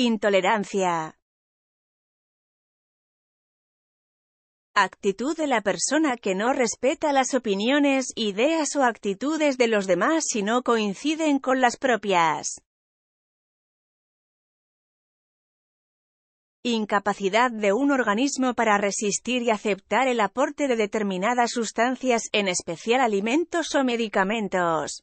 Intolerancia. Actitud de la persona que no respeta las opiniones, ideas o actitudes de los demás si no coinciden con las propias. Incapacidad de un organismo para resistir y aceptar el aporte de determinadas sustancias, en especial alimentos o medicamentos.